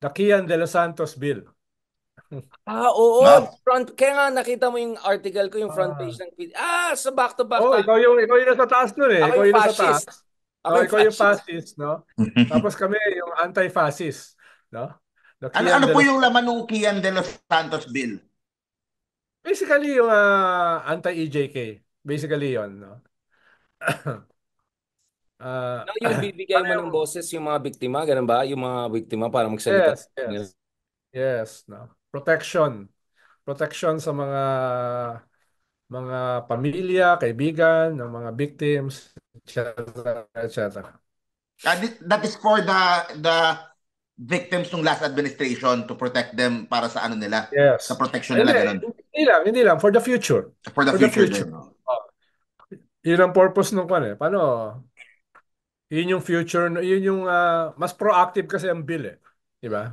The Kian de los Santos Bill. Ah, oo. Ma'am. Front, kaya nga nakita mo yung article ko, yung front ah. page ng feed. Ah, sa back to back. Oh, ikaw yung, ikaw yung nasa taas nun eh. Ako ikaw yung, yung nasa taas. Ako oh, no, ikaw yung fascist, no? Tapos kami yung anti-fascist, no? The ano, ano po yung laman ng Kian de los Santos Bill? Basically, yung uh, ah, anti-EJK. Basically yon no? Uh, ah, no, yung bibigyan mo ng boses yung mga biktima, ganun ba? Yung mga biktima para magsalita. Yes, yes. Yes, no. Protection. Protection sa mga mga pamilya, kaibigan, ng mga victims, etc. etc. Ah, that is for the the victims ng last administration to protect them para sa ano nila, yes. sa protection nila. Hindi, ganun. hindi lang, hindi lang, for the future. For the for future. The future. Din, no? Oh. Yun ang purpose nung kan eh. Paano, yun yung future, yun yung ah, mas proactive kasi ang bill eh. Di ba?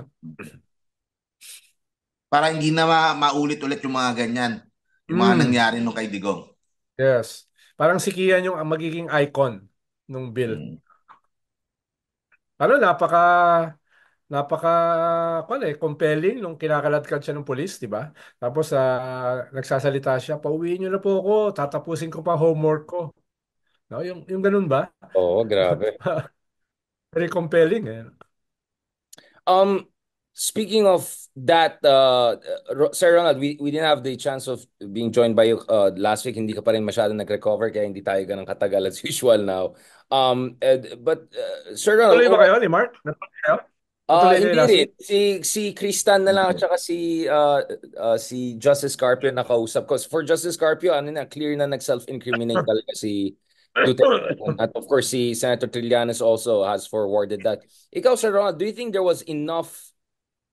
Parang hindi na ma- maulit-ulit yung mga ganyan. Yung mga mm. nangyari nung kay Digong. Yes. Parang si Kian yung magiging icon nung bill. Mm. Ano, napaka napaka kuan eh, compelling nung kinakaladkad siya ng pulis, di ba? Tapos ah, nagsasalita siya, pauwiin niyo na po ako, tatapusin ko pa homework ko. No, yung yung ganun ba? Oo, grabe. Very compelling eh. Um, speaking of that, uh, Sir Ronald, we, we didn't have the chance of being joined by you uh, last week. Hindi ka pa rin masyado nag-recover kaya hindi tayo ganang katagal as usual now. Um, uh, but, uh, Sir Ronald... Tuloy ba oh, kayo ni Mark? Natuloy Uh, hindi rin. Si, si Kristan na lang at saka si, uh, uh, si Justice Carpio na kausap ko. For Justice Carpio, ano na, clear na nag-self-incriminate talaga si At of course, si Senator Trillanes also has forwarded that. Ikaw, Sir Ronald, do you think there was enough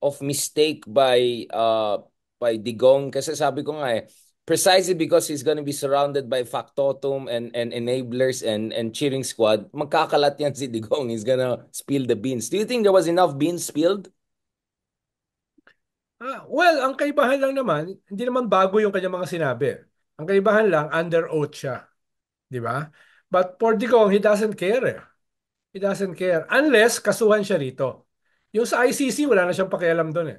of mistake by uh, by Digong? Kasi sabi ko nga eh, precisely because he's gonna be surrounded by factotum and, and enablers and, and cheering squad, magkakalat yan si Digong. He's gonna spill the beans. Do you think there was enough beans spilled? Ah, well, ang kaibahan lang naman, hindi naman bago yung kanya mga sinabi. Ang kaibahan lang, under oath siya. Di ba? But for Portico, he doesn't care eh. He doesn't care. Unless kasuhan siya rito. Yung sa ICC, wala na siyang pakialam doon eh.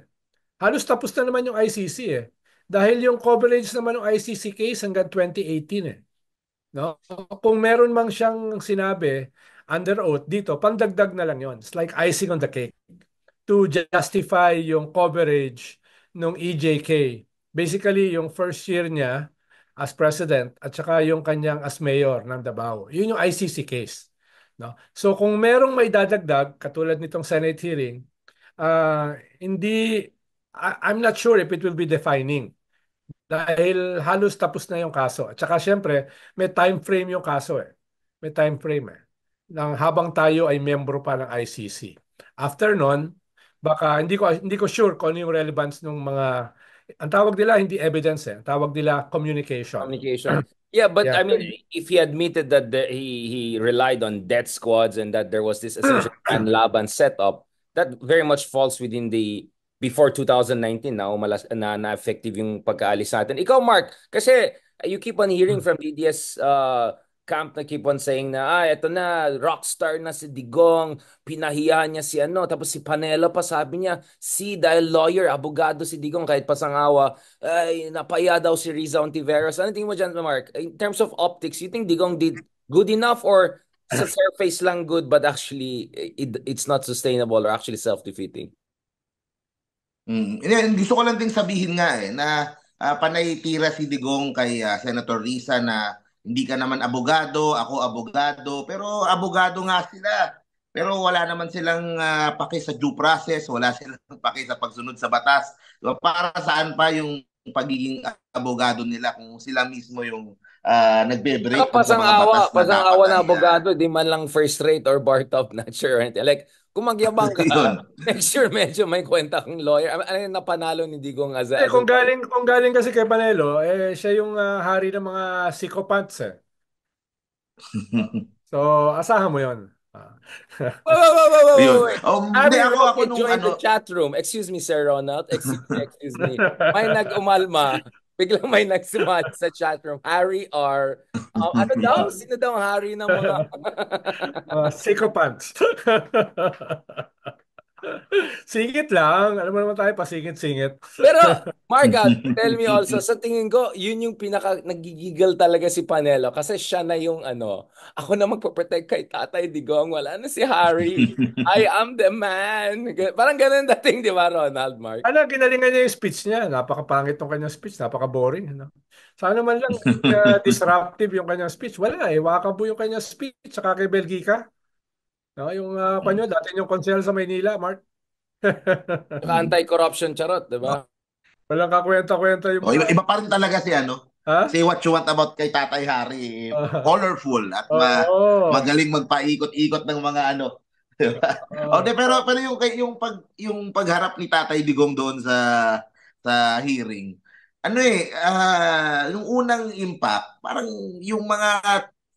Halos tapos na naman yung ICC eh. Dahil yung coverage naman ng ICC case hanggang 2018 eh. No? Kung meron mang siyang sinabi under oath dito, pandagdag na lang yon. It's like icing on the cake to justify yung coverage ng EJK. Basically, yung first year niya, as president at saka yung kanyang as mayor ng Davao. Yun yung ICC case. No? So kung merong may dadagdag katulad nitong Senate hearing, uh, hindi I, I'm not sure if it will be defining dahil halos tapos na yung kaso. At saka syempre, may time frame yung kaso eh. May time frame eh. Nang habang tayo ay membro pa ng ICC. After nun, baka hindi ko hindi ko sure kung ano yung relevance ng mga ang tawag nila hindi evidence eh. Ang tawag nila communication. Communication. Yeah, but yeah. I mean, if he admitted that the, he he relied on death squads and that there was this essential Laban setup, that very much falls within the before 2019 na umalas na, na effective yung pagkaalis natin. Ikaw Mark, kasi you keep on hearing hmm. from DDS uh, camp na keep on saying na, ah, eto na, rockstar na si Digong, pinahiyahan niya si ano, tapos si Panelo pa sabi niya, si dahil lawyer, abogado si Digong, kahit pasangawa, ay, napaya daw si Riza Ontiveros. Ano tingin mo dyan, Mark? In terms of optics, you think Digong did good enough or sa surface lang good but actually it, it's not sustainable or actually self-defeating? Mm, yan, gusto ko lang din sabihin nga eh, na uh, ah, panay tira si Digong kay uh, Senator Riza na hindi ka naman abogado, ako abogado, pero abogado nga sila. Pero wala naman silang uh, ah, paki sa due process, wala silang paki sa pagsunod sa batas. Diba? Para saan pa yung pagiging abogado nila kung sila mismo yung uh, nagbe-break. Pasang-awa, pasang-awa na, pasang na abogado, di man lang first rate or bar top, not sure. Like, kung magyabang ka, next year medyo may kwenta kang lawyer. Ano, ano yung napanalo ni Digong Azar? Eh, ano. kung, galing, kung galing kasi kay Panelo, eh, siya yung uh, hari ng mga psychopaths eh. so, asahan mo yon. Ah. whoa, whoa, whoa, whoa, wait. Oh, Abby, ako, ako nung ano... the chat room. Excuse me, Sir Ronald. Excuse, excuse me. May nag-umalma biglang may nagsumat sa chat room, Harry or, uh, ah, ano daw, sino daw ang Harry ng mga... uh, psychopaths. Singit lang. Alam mo naman tayo, pasingit-singit. Pero, my God, tell me also, sa tingin ko, yun yung pinaka, nagigigil talaga si Panelo kasi siya na yung ano, ako na magpaprotect kay Tatay Digong, wala na si Harry. I am the man. Parang ganun dating, di ba, Ronald, Mark? Ano, ginalingan niya yung speech niya. Napakapangit ng kanyang speech, napaka-boring. Ano? Sana man lang, uh, disruptive yung kanyang speech. Wala eh, wakabo yung kanyang speech, saka kay Belgica. No, yung uh, ah, panyo, hmm. dati yung konsel sa Maynila, Mark. Saka anti-corruption charot, di ba? Walang kakwenta-kwenta yung... O, oh, iba, iba pa rin talaga si ano. Ha? Say what you want about kay Tatay Hari. eh, ah. Colorful at ma- Oo. magaling magpaikot-ikot ng mga ano. Diba? Oo. oh, de, pero pero yung yung pag yung pagharap ni Tatay Digong doon sa sa hearing. Ano eh, ah, yung unang impact, parang yung mga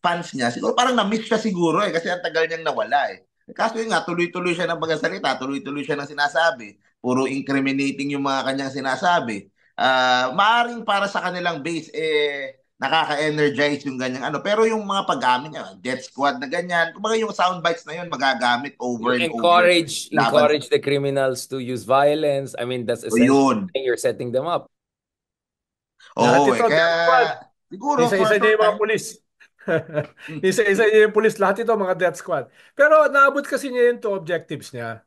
fans niya, siguro parang na-miss siya siguro eh, kasi ang tagal niyang nawala eh. Kaso yun nga, tuloy-tuloy siya ng pagkasalita, tuloy-tuloy siya ng sinasabi, puro incriminating yung mga kanyang sinasabi. Uh, maaring para sa kanilang base, eh, nakaka-energize yung ganyan ano. Pero yung mga paggamit niya, death squad na ganyan, kumbaga yung sound bites na yun, magagamit over you and encourage, over. Encourage the criminals to use violence. I mean, that's essentially yun. you're setting them up. oh, eh, kaya... Siguro, isa-isa niya yung mga isa-isa niya yung pulis. Lahat ito, mga death squad. Pero naabot kasi niya yung two objectives niya.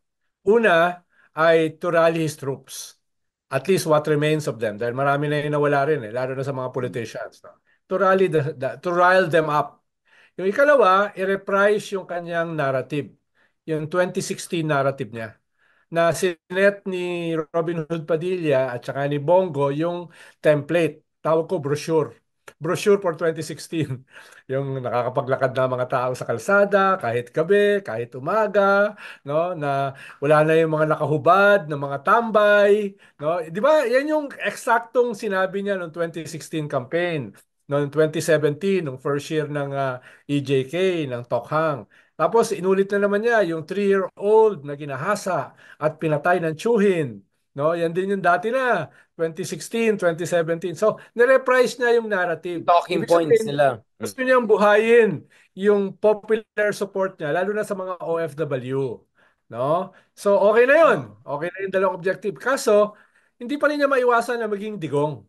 Una ay to rally his troops. At least what remains of them. Dahil marami na yung nawala rin eh. Lalo na sa mga politicians. No? To rally the, the, to rile them up. Yung ikalawa, i-reprise yung kanyang narrative. Yung 2016 narrative niya na sinet ni Robin Hood Padilla at saka ni Bongo yung template, tawag ko brochure brochure for 2016. yung nakakapaglakad na mga tao sa kalsada, kahit gabi, kahit umaga, no? na wala na yung mga nakahubad, na mga tambay. No? Di ba? Yan yung eksaktong sinabi niya noong 2016 campaign noong 2017, nung first year ng uh, ah, EJK, ng Tokhang. Tapos inulit na naman niya yung 3-year-old na ginahasa at pinatay ng chuhin. No, yan din yung dati na 2016, 2017. So, nireprise niya yung narrative. Talking Ibig points sabihin, nila. Gusto niyang buhayin yung popular support niya, lalo na sa mga OFW. No? So, okay na yun. Okay na yung dalawang objective. Kaso, hindi pa rin niya maiwasan na maging digong.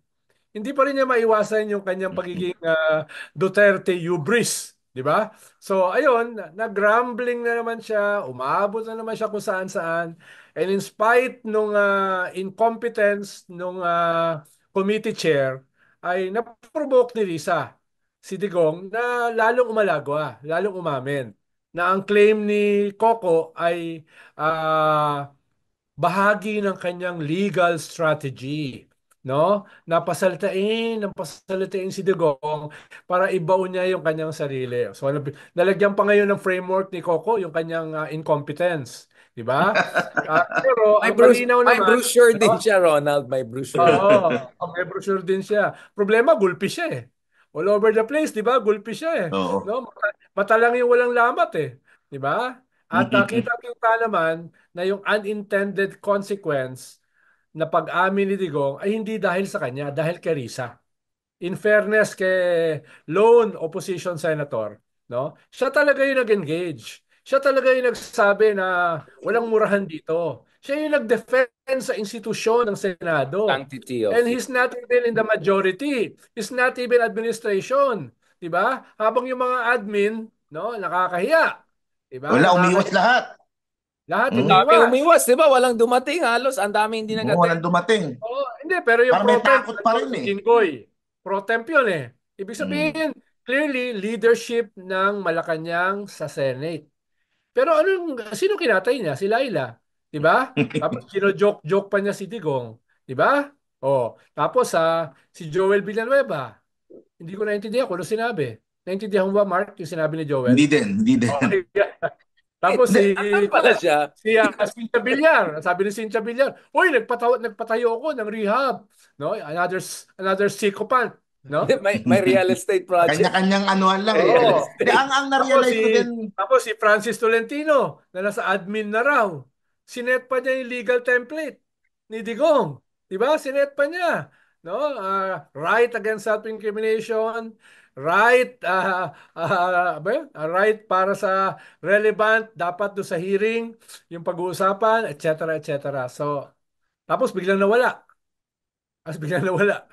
Hindi pa rin niya maiwasan yung kanyang pagiging uh, Duterte hubris. Di ba? So, ayun, nag-grumbling na naman siya, umabot na naman siya kung saan-saan. And in spite nung uh, incompetence nung uh, committee chair, ay naprovoke ni Risa si Digong na lalong umalagwa, ah, lalong umamin. Na ang claim ni Coco ay uh, bahagi ng kanyang legal strategy no? Napasalitain, napasalitain si Degong para ibaon niya yung kanyang sarili. So ano, nalagyan pa ngayon ng framework ni Coco yung kanyang uh, incompetence. Di ba? Uh, pero may malinaw naman. May brochure din siya, Ronald. May brochure. Oo, oh, may brochure din siya. Problema, gulpi siya eh. All over the place, di ba? Gulpi siya eh. No? Mata, lang yung walang lamat eh. Di ba? At uh, kita-kita naman na yung unintended consequence na pag-amin ni Digong ay hindi dahil sa kanya, dahil kay Risa. In fairness kay lone opposition senator, no? Siya talaga yung nag-engage siya talaga yung nagsabi na walang murahan dito. Siya yung nag-defend sa institusyon ng Senado. And he's not even in the majority. He's not even administration. Diba? Habang yung mga admin, no, nakakahiya. Diba? Wala, umiwas lahat. Lahat mm. umiwas. Dami umiwas, di ba? Walang dumating halos. Ang dami hindi nag Walang dumating. oh, hindi. Pero yung Parang pro temp, pa rin eh. Kinkoy, pro temp yun eh. Ibig hmm. sabihin, mm. clearly, leadership ng Malacanang sa Senate. Pero anong, sino kinatay niya? Si Laila. Di ba? Tapos kino-joke-joke pa niya si Digong. Di ba? Oh, tapos sa ah, si Joel Villanueva. Hindi ko naintindihan kung ano sinabi. Naintindihan mo ba, Mark, yung sinabi ni Joel? Hindi din, hindi din. Okay. tapos si pala siya. si uh, Cynthia Villar, sabi ni Cynthia Villar, "Uy, nagpatawa nagpatayo ako ng rehab." No, another another sycophant. No? may may real estate project. Kanya-kanyang anuhan lang. Real oh. ang ang na-realize ko din. Tapos si Francis Tolentino na nasa admin na raw. Sinet pa niya yung legal template ni Digong. 'Di ba? Sinet pa niya. No? Uh, right against self-incrimination, right uh, uh, uh, right para sa relevant dapat do sa hearing, yung pag-uusapan, etc. etc. So tapos biglang nawala. As biglang nawala.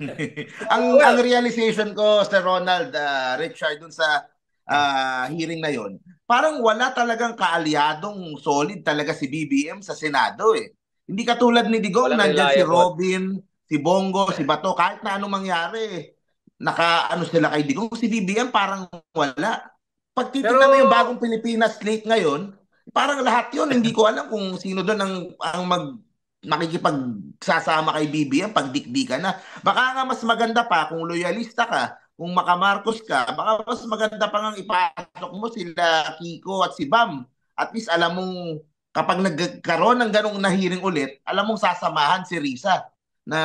ang well, ang realization ko sa Ronald uh, Richard dun sa uh, hearing na yon, parang wala talagang kaalyadong solid talaga si BBM sa Senado eh. Hindi katulad ni Digol, nandiyan si Robin, si Bongo, si Bato, kahit na anong mangyari, naka ano sila kay Digong, si BBM parang wala. Pag titignan mo yung bagong Pilipinas slate ngayon, parang lahat 'yon, hindi ko alam kung sino doon ang ang mag makikipagsasama kay BBM pag dikdikan na. Baka nga mas maganda pa kung loyalista ka, kung makamarkos ka, baka mas maganda pa ngang ipasok mo sila Kiko at si Bam. At least alam mong kapag nagkaroon ng ganong nahiring ulit, alam mong sasamahan si Risa na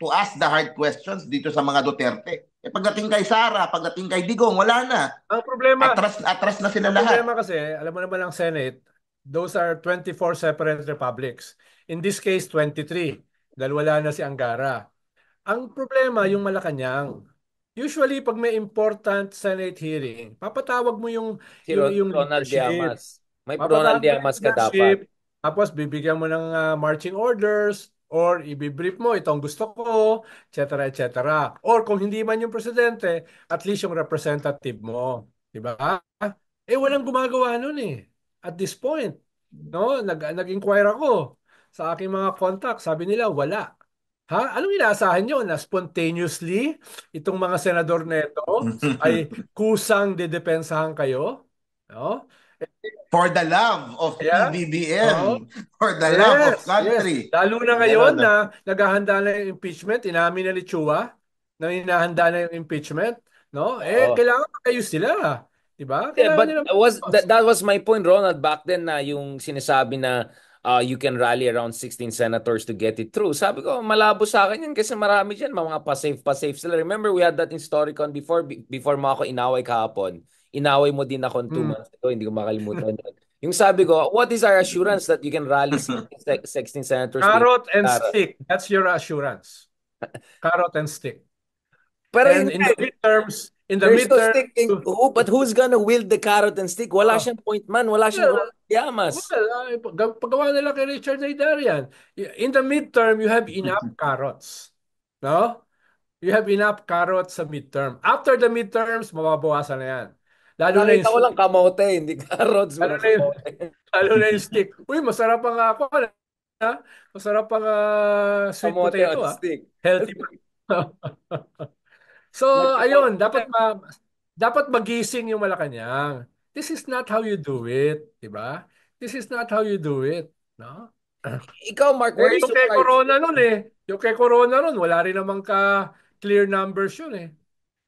to ask the hard questions dito sa mga Duterte. Eh pagdating kay Sara, pagdating kay Digong, wala na. Ang problema, atras, atras na sila ang lahat. Ang problema kasi, alam mo na ba ang Senate, Those are 24 separate republics. In this case, 23 dahil wala na si Angara. Ang problema, yung Malacanang. Usually, pag may important Senate hearing, papatawag mo yung... Si yung, yung Ronald Diamas. May Ronald Diamas ka dapat. Tapos, bibigyan mo ng uh, marching orders or ibibrief mo, itong gusto ko, et cetera, et cetera. Or kung hindi man yung presidente, at least yung representative mo. Diba? Eh, walang gumagawa nun eh at this point, no, nag nag-inquire ako sa aking mga contact, sabi nila wala. Ha? Anong inaasahan nyo na spontaneously itong mga senador nito ay kusang didepensahan kayo? No? For the love of yeah. PBBM. Oh. For the yes, love of country. Yes. Lalo na ngayon na. naghahanda na yung impeachment, inamin na ni Chua na hinahanda na yung impeachment, no? Eh oh. kailangan kayo sila. Diba? Eh, Kailangan yeah, but nila was, that, that was my point, Ronald, back then na yung sinasabi na uh, you can rally around 16 senators to get it through. Sabi ko, malabo sa akin yan kasi marami dyan, mga pa-safe, pa-safe sila. Remember, we had that in Storycon before, before mo ako inaway kahapon. Inaway mo din ako two mm. months ago, hindi ko makalimutan yan. Yung sabi ko, what is our assurance that you can rally 16, senators? Carrot and carrot? stick. That's your assurance. Carrot and stick. Pero and in the midterms, in the There's midterm. No but who's gonna wield the carrot and stick? Wala oh. siyang point man, wala siyang yeah. yamas. Well, ah, paggawa nila kay Richard Zaydarian. In the midterm, you have enough mm-hmm. carrots. No? You have enough carrots sa midterm. After the midterms, mababawasan na yan. Lalo Ay, na yung... walang kamote, hindi carrots. Lalo na yung, lalo na yung stick. Uy, masarap ang ako. Ah, ha? Masarap ang uh, sweet kamote potato. Ha? Stick. Healthy. So, ayun, dapat ma dapat magising yung Malacanang. This is not how you do it, 'di ba? This is not how you do it, no? Ikaw, Mark, where Eh, yung kay Corona noon eh. Yung kay Corona noon, wala rin namang ka clear numbers yun eh.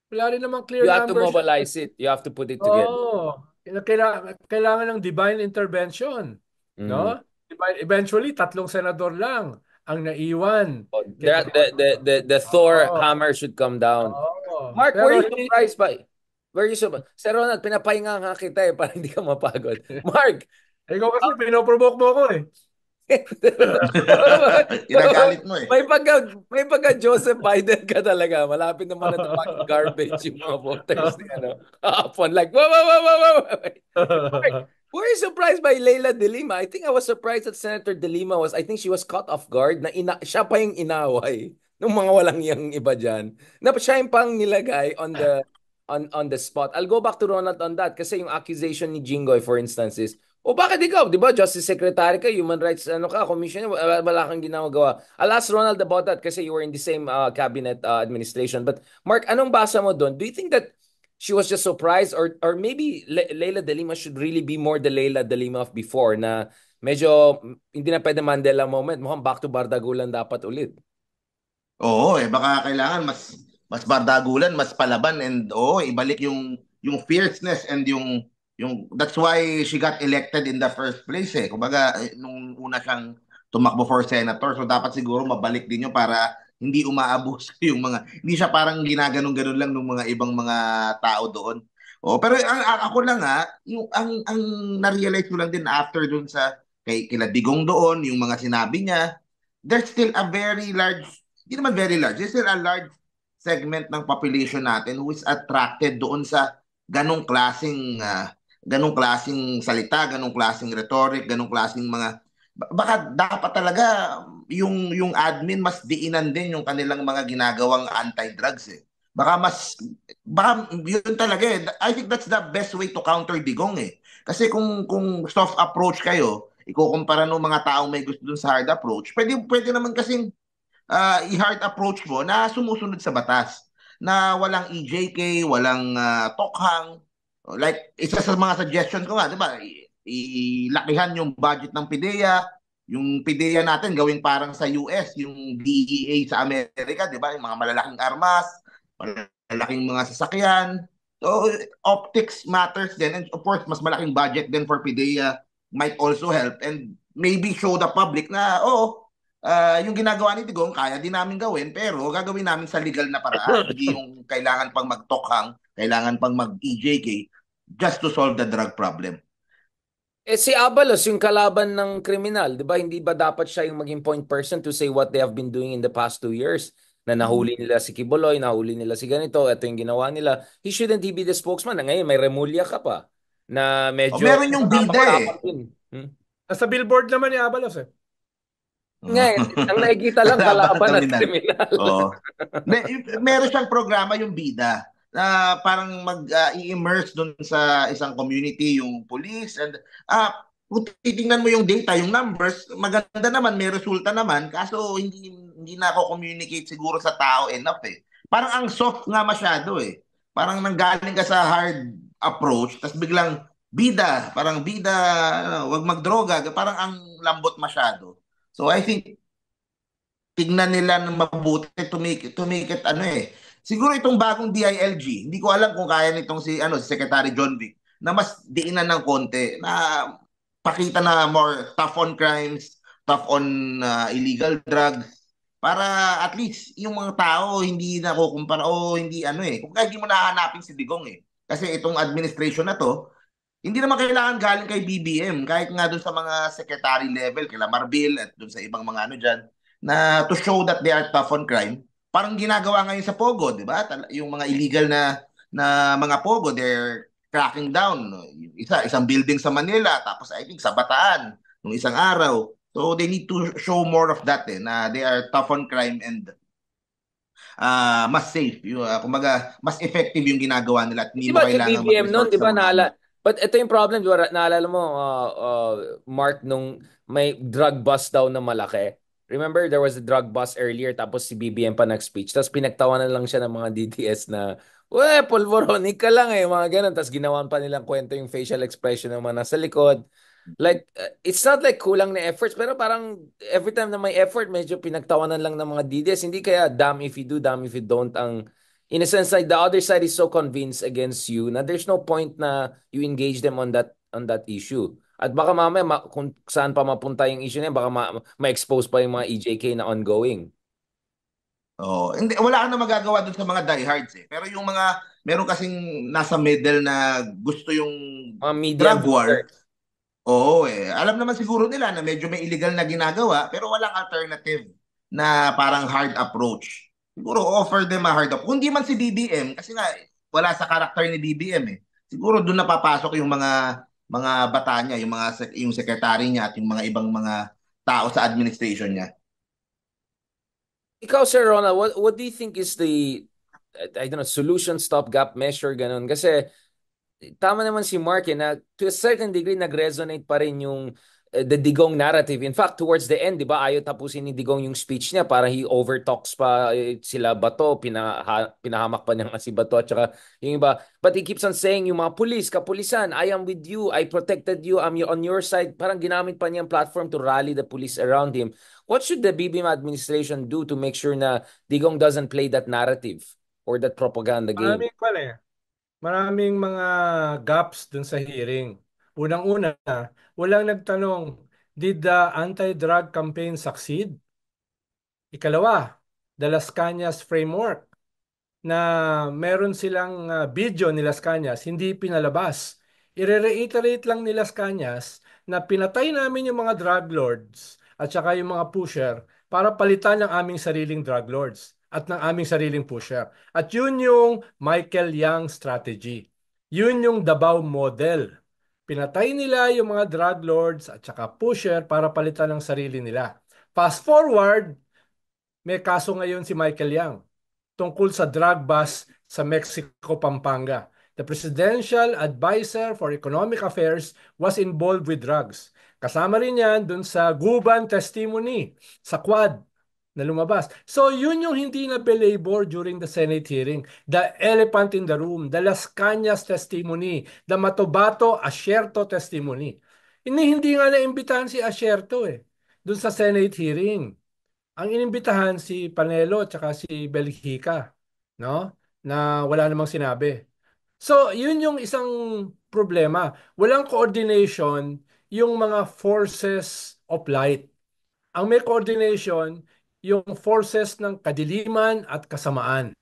Wala rin namang clear numbers. You have to numbers yun. mobilize it. You have to put it together. Oo. Kailangan, kailangan ng divine intervention. Mm. No? Mm-hmm. Divine- Eventually, tatlong senador lang ang naiwan oh, The, the, the, the, the Thor Oo. hammer should come down. Oo. Mark, Pero, were you surprised by? Were you surprised? Sir Ronald, pinapahinga nga kita eh para hindi ka mapagod. Mark! Ikaw kasi, oh. pinoprovoke mo ako eh. Ginagalit mo eh. May pagka, may pagka Joseph Biden ka talaga. Malapit naman na tumaki garbage yung mga voters ni ano. Kapon, like, wow, wow, wow, wow, wow. Were you surprised by Leila De Lima? I think I was surprised that Senator De Lima was, I think she was caught off guard na ina, siya pa yung inaway ng mga walang yang iba diyan na siya yung pang nilagay on the on on the spot. I'll go back to Ronald on that kasi yung accusation ni Jingoy for instance is o oh, bakit ikaw, di ba, Justice Secretary ka, Human Rights, ano ka, Commissioner, wala kang ginagawa. I'll ask Ronald about that kasi you were in the same uh, cabinet uh, administration. But Mark, anong basa mo doon? Do you think that she was just surprised or or maybe Le- Leila De Lima should really be more the Leila De Lima of before na medyo mm, hindi na pwede Mandela moment, mukhang back to Bardagulan dapat ulit? Oo, eh baka kailangan mas mas bardagulan, mas palaban and oo, oh, ibalik yung yung fierceness and yung yung that's why she got elected in the first place eh. Kumbaga eh, nung una siyang tumakbo for senator, so dapat siguro mabalik din yun para hindi umaabos yung mga hindi siya parang ginaganong-ganon lang ng mga ibang mga tao doon. Oh, pero ang, ang, ako lang ha, ah, yung ang ang na-realize ko lang din after doon sa kay kila Digong doon, yung mga sinabi niya, there's still a very large hindi naman very large. There's still a large segment ng population natin who is attracted doon sa ganong klasing uh, ah, ganong klasing salita, ganong klasing rhetoric, ganong klasing mga baka dapat talaga yung yung admin mas diinan din yung kanilang mga ginagawang anti-drugs eh. Baka mas baka yun talaga eh. I think that's the best way to counter bigong eh. Kasi kung kung soft approach kayo, ikukumpara ng mga tao may gusto dun sa hard approach, pwede pwede naman kasing uh, i-hard approach mo na sumusunod sa batas na walang EJK, walang uh, ah, tokhang. Like, isa sa mga suggestion ko nga, di ba, ilakihan yung budget ng PIDEA, yung PIDEA natin gawing parang sa US, yung DEA sa Amerika, di ba, yung mga malalaking armas, malalaking mga sasakyan. So, optics matters then and of course, mas malaking budget din for PIDEA might also help and maybe show the public na, oh, uh, yung ginagawa ni Digong, kaya din namin gawin, pero gagawin namin sa legal na paraan. Hindi yung kailangan pang magtokhang, kailangan pang mag-EJK just to solve the drug problem. Eh si Abalos yung kalaban ng kriminal, 'di ba? Hindi ba dapat siya yung maging point person to say what they have been doing in the past two years? Na nahuli hmm. nila si Kiboloy, nahuli nila si ganito, ito yung ginawa nila. He shouldn't he be the spokesman. Na ngayon may remulya ka pa na oh, medyo oh, meron yung bida eh. Hmm? Sa billboard naman ni Abalos eh. Ngayon, eh, ang nakikita lang kalaban at kriminal. Oo. May, meron siyang programa yung bida na uh, parang mag-immerse ah, doon sa isang community yung police and uh, kung titingnan mo yung data, yung numbers, maganda naman, may resulta naman, kaso hindi, hindi na ako communicate siguro sa tao enough eh. Parang ang soft nga masyado eh. Parang nanggaling ka sa hard approach, tapos biglang bida, parang bida, ano, wag magdroga, parang ang lambot masyado. So I think tignan nila ng mabuti tumikit tumikit ano eh. Siguro itong bagong DILG, hindi ko alam kung kaya nitong si ano si Secretary John Vic na mas diinan ng konti na pakita na more tough on crimes, tough on uh, illegal drugs para at least yung mga tao hindi na kukumpara o hindi ano eh. Kung kahit mo nahanapin si Digong eh. Kasi itong administration na to, hindi naman kailangan galing kay BBM, kahit nga doon sa mga secretary level, kay Marbil at doon sa ibang mga ano dyan, na to show that they are tough on crime. Parang ginagawa ngayon sa Pogo, di ba? Yung mga illegal na na mga Pogo, they're cracking down. Isa, isang building sa Manila, tapos I think sa Bataan, nung isang araw. So they need to show more of that eh, na they are tough on crime and uh, mas safe. Yung, uh, ah, kumaga, mas effective yung ginagawa nila. At hindi diba, mo kailangan BBM noon, di ba, naala, But ito yung problem, di Naalala mo, uh, uh, Mark, nung may drug bust daw na malaki. Remember, there was a drug bust earlier, tapos si BBM pa nag-speech. Tapos pinagtawanan lang siya ng mga DDS na, we, polvoronic ka lang eh, mga ganun. Tapos ginawan pa nilang kwento yung facial expression ng mga nasa likod. Like, uh, it's not like kulang na efforts, pero parang every time na may effort, medyo pinagtawanan lang ng mga DDS. Hindi kaya damn if you do, damn if you don't ang in a sense like the other side is so convinced against you na there's no point na you engage them on that on that issue. At baka mamaya ma- kung saan pa mapunta yung issue na baka ma- ma-expose pa yung mga EJK na ongoing. Oh, hindi wala kang magagawa doon sa mga diehards eh. Pero yung mga meron kasing nasa middle na gusto yung mga media drug war. Oo eh. Alam naman siguro nila na medyo may illegal na ginagawa pero walang alternative na parang hard approach siguro offer them a hard up. Kung di man si DDM, kasi nga, wala sa karakter ni DDM eh. Siguro doon napapasok yung mga mga bata niya, yung mga yung secretary niya at yung mga ibang mga tao sa administration niya. Ikaw, Sir Ronald, what, what do you think is the, I don't know, solution, stopgap measure, ganun? Kasi tama naman si Mark eh, na to a certain degree nag-resonate pa rin yung eh, the Digong narrative. In fact, towards the end, 'di ba, ayaw tapusin ni Digong yung speech niya para he overtalks pa eh, sila Bato, pinaha, pinahamak pa niya si Bato at saka yung iba. But he keeps on saying yung mga pulis, kapulisan, I am with you, I protected you, I'm on your side. Parang ginamit pa niya platform to rally the police around him. What should the BBM administration do to make sure na Digong doesn't play that narrative or that propaganda game? Maraming pala Maraming mga gaps dun sa hearing Unang-una, walang nagtanong, did the anti-drug campaign succeed? Ikalawa, the Las Cañas framework na meron silang uh, video ni Las Cañas, hindi pinalabas. Ire-reiterate lang ni Las Cañas na pinatay namin yung mga drug lords at saka yung mga pusher para palitan ng aming sariling drug lords at ng aming sariling pusher. At yun yung Michael Young strategy. Yun yung Davao model Pinatay nila yung mga drug lords at saka pusher para palitan ng sarili nila. Fast forward, may kaso ngayon si Michael Yang tungkol sa drug bust sa Mexico, Pampanga. The Presidential Advisor for Economic Affairs was involved with drugs. Kasama rin yan dun sa Guban testimony sa Quad na lumabas. So yun yung hindi na belabor during the Senate hearing. The elephant in the room, the Las Cañas testimony, the Matobato Asherto testimony. Ini hindi nga na imbitahan si Asherto eh, doon sa Senate hearing. Ang inimbitahan si Panelo at si Belhika, no? Na wala namang sinabi. So yun yung isang problema. Walang coordination yung mga forces of light. Ang may coordination yung forces ng kadiliman at kasamaan.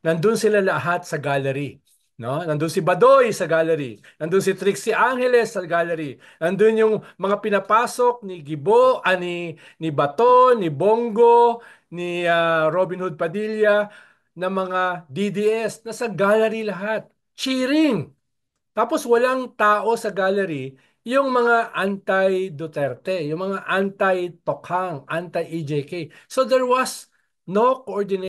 Nandun sila lahat sa gallery. No? Nandun si Badoy sa gallery. Nandun si Trixie Angeles sa gallery. Nandun yung mga pinapasok ni Gibo, ah, ni, ni Bato, ni Bongo, ni uh, Robin Hood Padilla, na mga DDS. Nasa gallery lahat. Cheering! Tapos walang tao sa gallery yung mga anti-Duterte, yung mga anti-Tokhang, anti-EJK. So there was no coordination.